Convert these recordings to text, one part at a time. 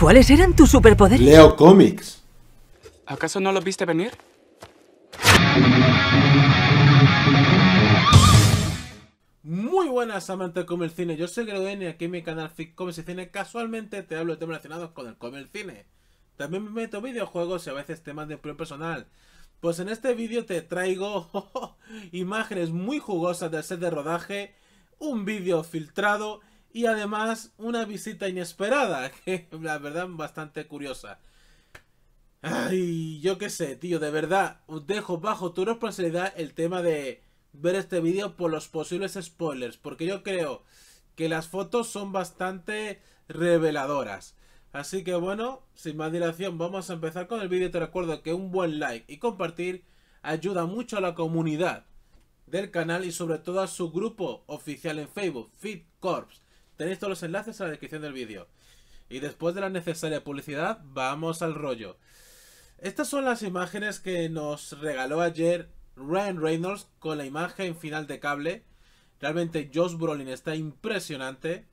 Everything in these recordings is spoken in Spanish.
¿Cuáles eran tus superpoderes? Leo cómics. ¿Acaso no los viste venir? Muy buenas amantes del comer cine, yo soy Grego y aquí en mi canal Fic Comics y Cine casualmente te hablo de temas relacionados con el comer cine. También me meto videojuegos y a veces temas de empleo personal. Pues en este vídeo te traigo imágenes muy jugosas del set de rodaje, un vídeo filtrado y además una visita inesperada, que la verdad bastante curiosa. Ay, yo qué sé, tío, de verdad, dejo bajo tu responsabilidad el tema de ver este vídeo por los posibles spoilers, porque yo creo que las fotos son bastante reveladoras. Así que bueno, sin más dilación, vamos a empezar con el vídeo. Te recuerdo que un buen like y compartir ayuda mucho a la comunidad del canal y sobre todo a su grupo oficial en Facebook, Fit Corps Tenéis todos los enlaces en la descripción del vídeo. Y después de la necesaria publicidad, vamos al rollo. Estas son las imágenes que nos regaló ayer Ryan Reynolds con la imagen final de cable. Realmente Josh Brolin está impresionante.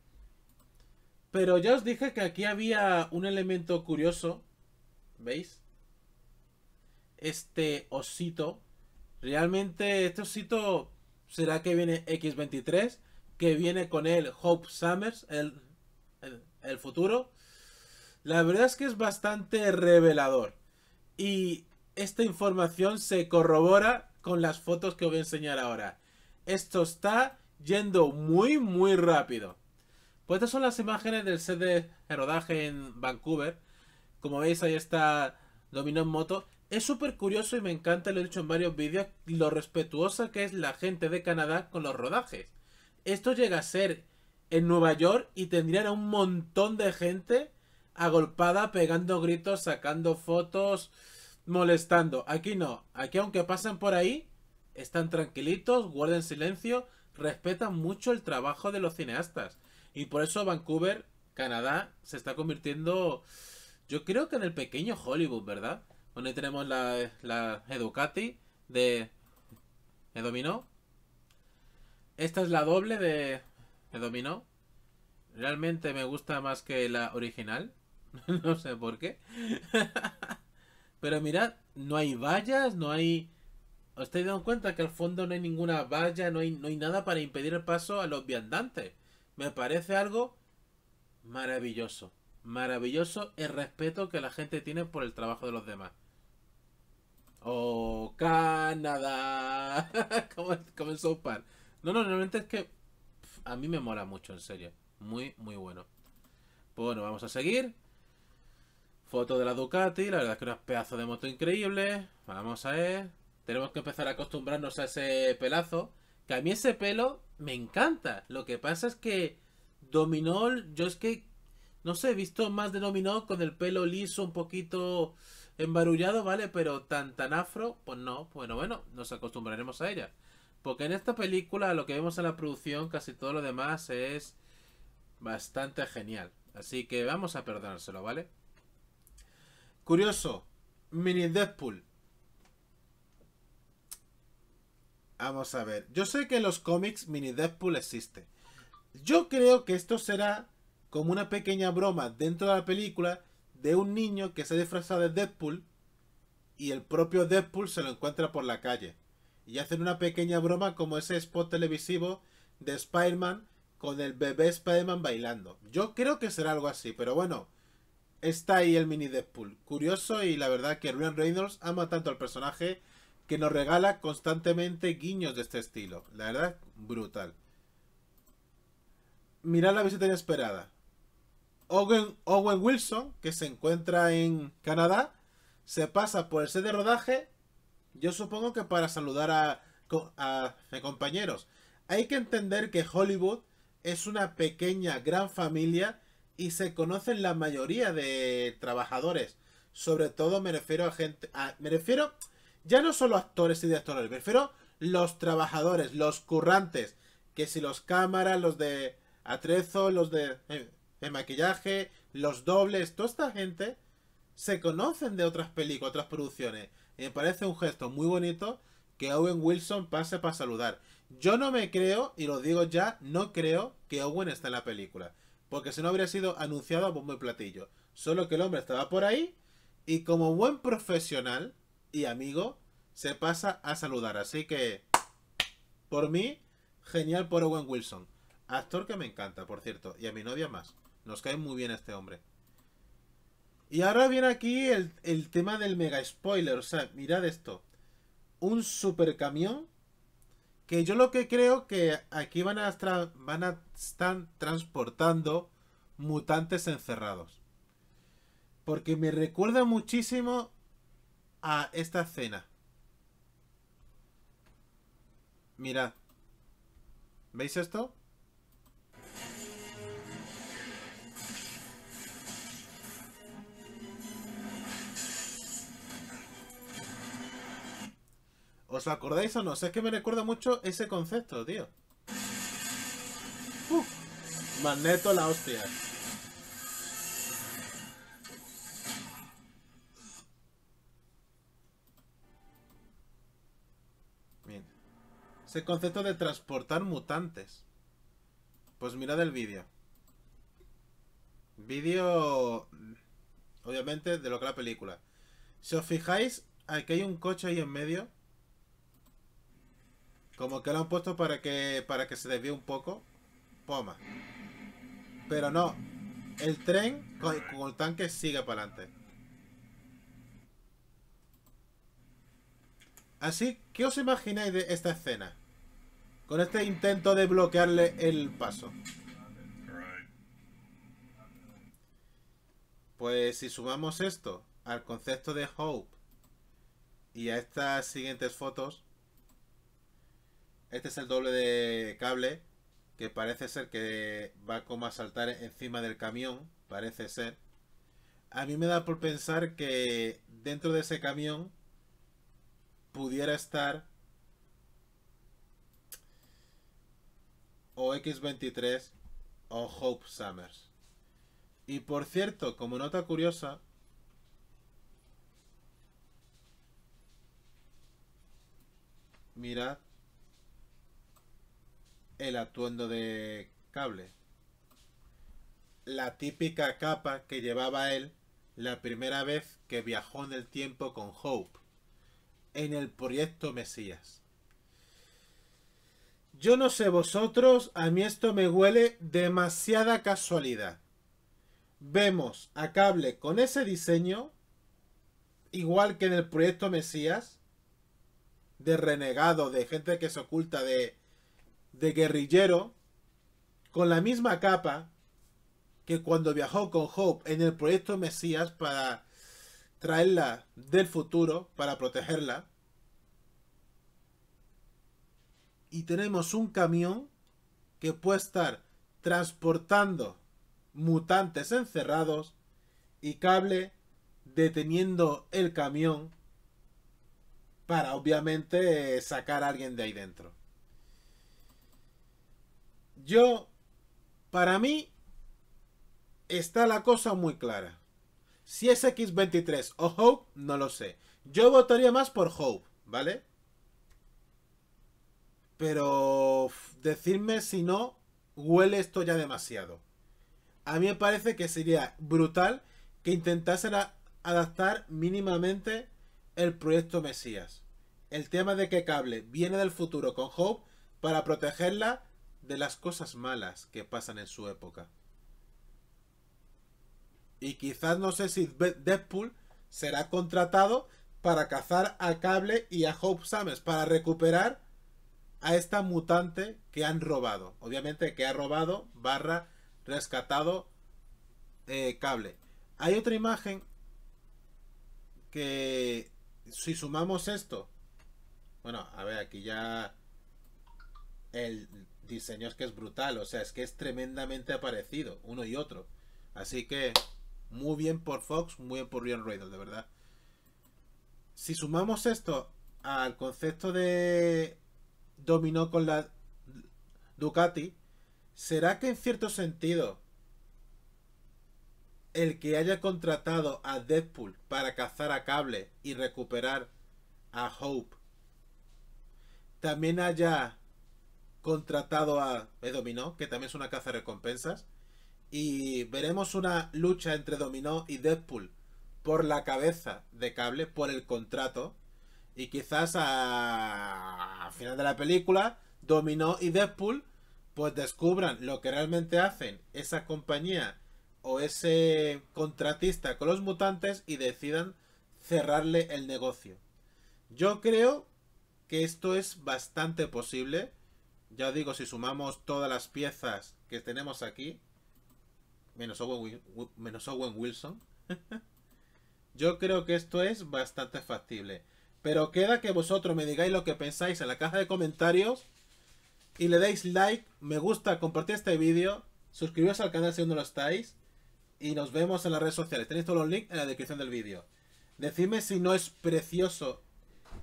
Pero ya os dije que aquí había un elemento curioso. ¿Veis? Este osito. Realmente este osito será que viene X23 que viene con él Hope Summers, el, futuro, la verdad es que es bastante revelador. Y esta información se corrobora con las fotos que os voy a enseñar ahora. Esto está yendo muy, muy rápido. Pues estas son las imágenes del set de rodaje en Vancouver. Como veis, ahí está Dominó en moto. Es súper curioso y me encanta, lo he dicho en varios vídeos, lo respetuosa que es la gente de Canadá con los rodajes esto llega a ser en Nueva York y tendrían a un montón de gente agolpada, pegando gritos, sacando fotos, molestando. Aquí no. Aquí aunque pasen por ahí, están tranquilitos, guardan silencio, respetan mucho el trabajo de los cineastas. Y por eso Vancouver, Canadá, se está convirtiendo, yo creo que en el pequeño Hollywood, ¿verdad? Donde tenemos la, la Educati de... ¿Me dominó? Esta es la doble de, de dominó. Realmente me gusta más que la original. no sé por qué. Pero mirad, no hay vallas, no hay... ¿Os estáis dando cuenta que al fondo no hay ninguna valla, no hay, no hay nada para impedir el paso a los viandantes? Me parece algo maravilloso. Maravilloso el respeto que la gente tiene por el trabajo de los demás. ¡Oh, Canadá! Cómo como en no, no, realmente es que a mí me mola mucho, en serio. Muy, muy bueno. bueno, vamos a seguir. Foto de la Ducati, la verdad es que un pedazos de moto increíble. Vamos a ver. Tenemos que empezar a acostumbrarnos a ese pelazo. Que a mí ese pelo me encanta. Lo que pasa es que Dominol, yo es que, no sé, he visto más de Dominol con el pelo liso, un poquito embarullado, ¿vale? Pero tan tan afro, pues no. Bueno, bueno, nos acostumbraremos a ella. Porque en esta película lo que vemos en la producción, casi todo lo demás es bastante genial. Así que vamos a perdonárselo, ¿vale? Curioso, mini Deadpool. Vamos a ver. Yo sé que en los cómics mini Deadpool existe. Yo creo que esto será como una pequeña broma dentro de la película de un niño que se disfraza de Deadpool y el propio Deadpool se lo encuentra por la calle y hacen una pequeña broma como ese spot televisivo de Spider-Man con el bebé Spider-Man bailando. Yo creo que será algo así, pero bueno, está ahí el mini Deadpool. Curioso y la verdad que Ryan Reynolds ama tanto al personaje que nos regala constantemente guiños de este estilo. La verdad, brutal. Mirad la visita inesperada. Owen, Owen Wilson, que se encuentra en Canadá, se pasa por el set de rodaje yo supongo que para saludar a, compañeros. Hay que entender que Hollywood es una pequeña, gran familia y se conocen la mayoría de trabajadores. Sobre todo me refiero a gente... me refiero ya no solo actores y directores, me refiero los trabajadores, los currantes. Que si los cámaras, los de atrezo, los de, eh, de maquillaje, los dobles, toda esta gente se conocen de otras películas, otras producciones me parece un gesto muy bonito que Owen Wilson pase para saludar. Yo no me creo, y lo digo ya, no creo que Owen esté en la película. Porque si no habría sido anunciado a bombo platillo. Solo que el hombre estaba por ahí y como buen profesional y amigo se pasa a saludar. Así que, por mí, genial por Owen Wilson. Actor que me encanta, por cierto, y a mi novia más. Nos cae muy bien este hombre. Y ahora viene aquí el, tema del mega spoiler. O sea, mirad esto. Un super camión. Que yo lo que creo que aquí van a, van a estar transportando mutantes encerrados. Porque me recuerda muchísimo a esta escena. Mirad. ¿Veis esto? ¿Os acordáis o no? Es que me recuerda mucho ese concepto, tío. ¡Uf! magneto la hostia. Bien. Ese concepto de transportar mutantes. Pues mirad el vídeo. Vídeo... Obviamente de lo que la película. Si os fijáis, aquí hay un coche ahí en medio. Como que lo han puesto para que, para que se desvíe un poco. Poma. Pero no. El tren con, con el tanque sigue para adelante. Así, ¿qué os imagináis de esta escena? Con este intento de bloquearle el paso. Pues si sumamos esto al concepto de Hope y a estas siguientes fotos, este es el doble de cable que parece ser que va como a saltar encima del camión, parece ser. A mí me da por pensar que dentro de ese camión pudiera estar o X23 o Hope Summers. Y por cierto, como nota curiosa, mirad el atuendo de cable. La típica capa que llevaba él la primera vez que viajó en el tiempo con Hope, en el proyecto Mesías. Yo no sé vosotros, a mí esto me huele demasiada casualidad. Vemos a Cable con ese diseño, igual que en el proyecto Mesías, de renegado, de gente que se oculta, de de guerrillero con la misma capa que cuando viajó con Hope en el proyecto Mesías para traerla del futuro, para protegerla. Y tenemos un camión que puede estar transportando mutantes encerrados y cable deteniendo el camión para obviamente sacar a alguien de ahí dentro. Yo, para mí, está la cosa muy clara. Si es X23 o Hope, no lo sé. Yo votaría más por Hope, ¿vale? Pero decirme si no, huele esto ya demasiado. A mí me parece que sería brutal que intentasen adaptar mínimamente el proyecto Mesías. El tema de que Cable viene del futuro con Hope para protegerla de las cosas malas que pasan en su época. Y quizás no sé si Deadpool será contratado para cazar a Cable y a Hope Summers, para recuperar a esta mutante que han robado. Obviamente que ha robado barra rescatado eh, Cable. Hay otra imagen que si sumamos esto, bueno, a ver, aquí ya el diseño es que es brutal, o sea, es que es tremendamente aparecido, uno y otro. Así que muy bien por Fox, muy bien por Ryan Reynolds, de verdad. Si sumamos esto al concepto de dominó con la Ducati, ¿será que en cierto sentido el que haya contratado a Deadpool para cazar a Cable y recuperar a Hope también haya contratado a Dominó, que también es una caza de recompensas. Y veremos una lucha entre Dominó y Deadpool por la cabeza de cable, por el contrato. Y quizás a... final de la película, Dominó y Deadpool pues descubran lo que realmente hacen esa compañía o ese contratista con los mutantes y decidan cerrarle el negocio. Yo creo que esto es bastante posible ya os digo, si sumamos todas las piezas que tenemos aquí, menos Owen, Wilson, yo creo que esto es bastante factible. Pero queda que vosotros me digáis lo que pensáis en la caja de comentarios y le deis like, me gusta, compartir este vídeo, suscribiros al canal si no lo estáis y nos vemos en las redes sociales. Tenéis todos los links en la descripción del vídeo. Decidme si no es precioso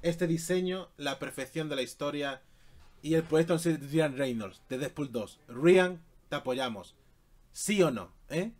este diseño, la perfección de la historia y el puesto en Ryan Reynolds de Deadpool 2. Ryan, te apoyamos. ¿Sí o no? ¿Eh?